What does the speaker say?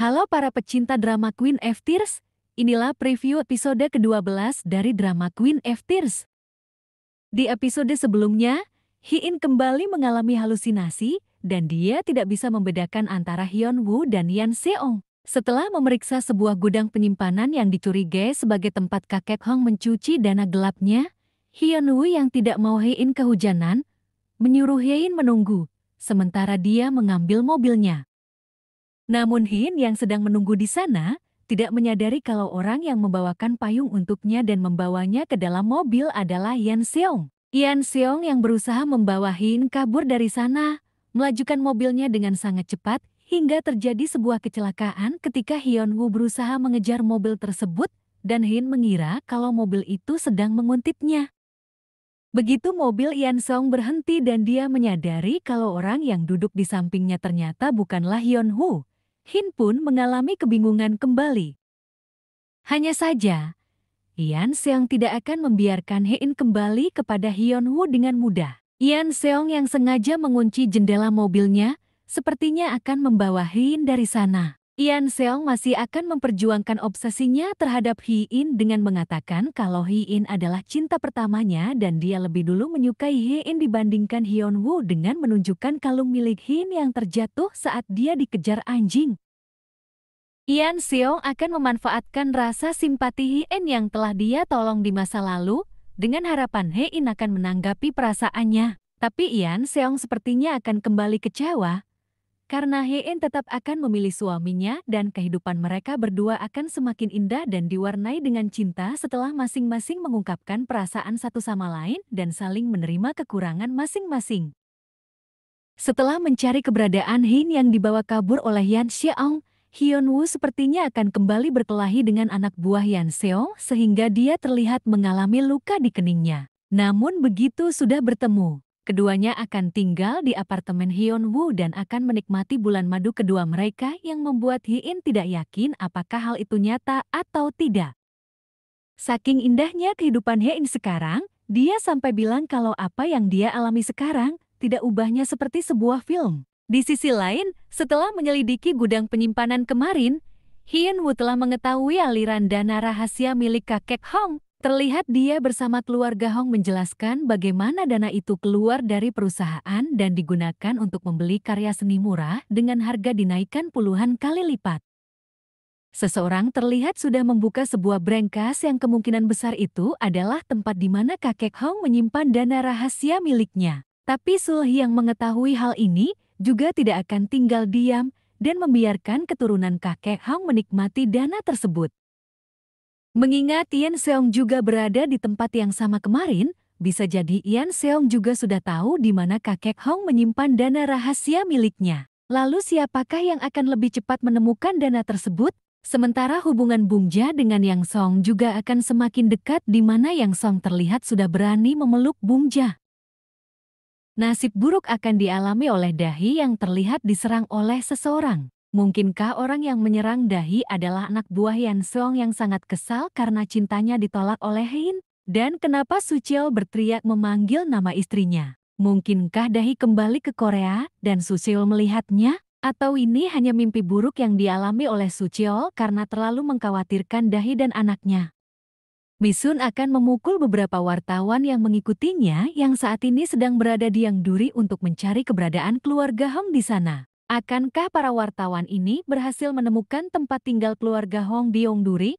Halo para pecinta drama Queen of Tears, inilah preview episode ke-12 dari drama Queen of Tears. Di episode sebelumnya, Hiin kembali mengalami halusinasi dan dia tidak bisa membedakan antara Hyun Woo dan Yan Seong. Setelah memeriksa sebuah gudang penyimpanan yang dicurigai sebagai tempat kakek Hong mencuci dana gelapnya, Hyun Woo yang tidak mau Hee In kehujanan, menyuruh Hee In menunggu, sementara dia mengambil mobilnya. Namun Hin yang sedang menunggu di sana, tidak menyadari kalau orang yang membawakan payung untuknya dan membawanya ke dalam mobil adalah Yan Xiong. Yan Xiong yang berusaha membawa Hin kabur dari sana, melajukan mobilnya dengan sangat cepat, hingga terjadi sebuah kecelakaan ketika Hyun Woo berusaha mengejar mobil tersebut, dan Hin mengira kalau mobil itu sedang menguntitnya. Begitu mobil Yan Song berhenti dan dia menyadari kalau orang yang duduk di sampingnya ternyata bukanlah Hyun Woo, Hin pun mengalami kebingungan kembali. Hanya saja, Yan Seong tidak akan membiarkan Hein kembali kepada Hyun Woo dengan mudah. Yan Seong yang sengaja mengunci jendela mobilnya, sepertinya akan membawa Hein dari sana. Ian Seong masih akan memperjuangkan obsesinya terhadap Hi In dengan mengatakan kalau Hi In adalah cinta pertamanya dan dia lebih dulu menyukai Hi In dibandingkan Hyun Woo dengan menunjukkan kalung milik Hi In yang terjatuh saat dia dikejar anjing. Ian Seong akan memanfaatkan rasa simpati Hi In yang telah dia tolong di masa lalu dengan harapan Hi In akan menanggapi perasaannya. Tapi Ian Seong sepertinya akan kembali kecewa karena Heen tetap akan memilih suaminya dan kehidupan mereka berdua akan semakin indah dan diwarnai dengan cinta setelah masing-masing mengungkapkan perasaan satu sama lain dan saling menerima kekurangan masing-masing. Setelah mencari keberadaan Heen yang dibawa kabur oleh Yan Xiaong, Hyun Woo sepertinya akan kembali berkelahi dengan anak buah Yan Seo sehingga dia terlihat mengalami luka di keningnya. Namun begitu sudah bertemu, Keduanya akan tinggal di apartemen Hyun Woo dan akan menikmati bulan madu kedua mereka yang membuat Hyun tidak yakin apakah hal itu nyata atau tidak. Saking indahnya kehidupan Hyun sekarang, dia sampai bilang kalau apa yang dia alami sekarang tidak ubahnya seperti sebuah film. Di sisi lain, setelah menyelidiki gudang penyimpanan kemarin, Hyun Woo telah mengetahui aliran dana rahasia milik kakek Hong Terlihat dia bersama keluarga Hong menjelaskan bagaimana dana itu keluar dari perusahaan dan digunakan untuk membeli karya seni murah dengan harga dinaikkan puluhan kali lipat. Seseorang terlihat sudah membuka sebuah brankas yang kemungkinan besar itu adalah tempat di mana kakek Hong menyimpan dana rahasia miliknya. Tapi Sulhi yang mengetahui hal ini juga tidak akan tinggal diam dan membiarkan keturunan kakek Hong menikmati dana tersebut. Mengingat Yan Seong juga berada di tempat yang sama kemarin, bisa jadi Ian Seong juga sudah tahu di mana kakek Hong menyimpan dana rahasia miliknya. Lalu siapakah yang akan lebih cepat menemukan dana tersebut? Sementara hubungan Bungja dengan Yang Song juga akan semakin dekat di mana Yang Song terlihat sudah berani memeluk Bungja. Nasib buruk akan dialami oleh Dahi yang terlihat diserang oleh seseorang. Mungkinkah orang yang menyerang Dahi adalah anak buah Yan Song yang sangat kesal karena cintanya ditolak oleh Hein? Dan kenapa Suciel berteriak memanggil nama istrinya? Mungkinkah Dahi kembali ke Korea dan Suciel melihatnya? Atau ini hanya mimpi buruk yang dialami oleh Suciel karena terlalu mengkhawatirkan Dahi dan anaknya? Misun akan memukul beberapa wartawan yang mengikutinya yang saat ini sedang berada di Yang Duri untuk mencari keberadaan keluarga Hong di sana. Akankah para wartawan ini berhasil menemukan tempat tinggal keluarga Hong di Duri?